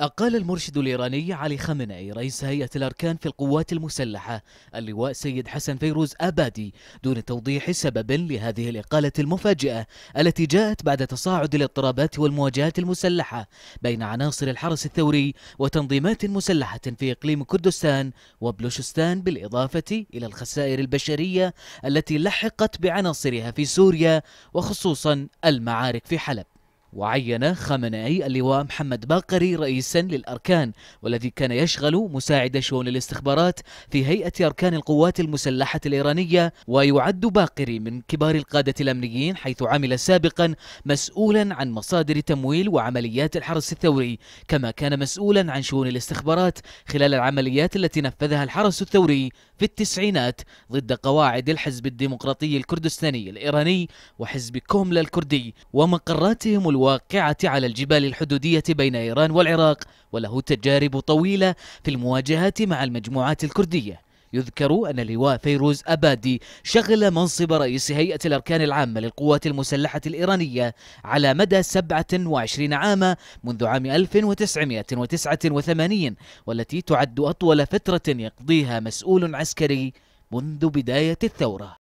أقال المرشد الإيراني علي خامنئي رئيس هيئة الأركان في القوات المسلحة اللواء سيد حسن فيروز أبادي دون توضيح سبب لهذه الإقالة المفاجئة التي جاءت بعد تصاعد الاضطرابات والمواجهات المسلحة بين عناصر الحرس الثوري وتنظيمات مسلحة في إقليم كردستان وبلوشستان بالإضافة إلى الخسائر البشرية التي لحقت بعناصرها في سوريا وخصوصا المعارك في حلب وعين خامنئي اللواء محمد باقري رئيسا للأركان والذي كان يشغل مساعد شؤون الاستخبارات في هيئة أركان القوات المسلحة الإيرانية ويعد باقري من كبار القادة الأمنيين حيث عمل سابقا مسؤولا عن مصادر تمويل وعمليات الحرس الثوري كما كان مسؤولا عن شؤون الاستخبارات خلال العمليات التي نفذها الحرس الثوري في التسعينات ضد قواعد الحزب الديمقراطي الكردستاني الإيراني وحزب كوملا الكردي ومقراتهم الواقعة على الجبال الحدودية بين إيران والعراق وله تجارب طويلة في المواجهات مع المجموعات الكردية يذكر أن اللواء فيروز أبادي شغل منصب رئيس هيئة الأركان العامة للقوات المسلحة الإيرانية على مدى 27 عاما منذ عام 1989 والتي تعد أطول فترة يقضيها مسؤول عسكري منذ بداية الثورة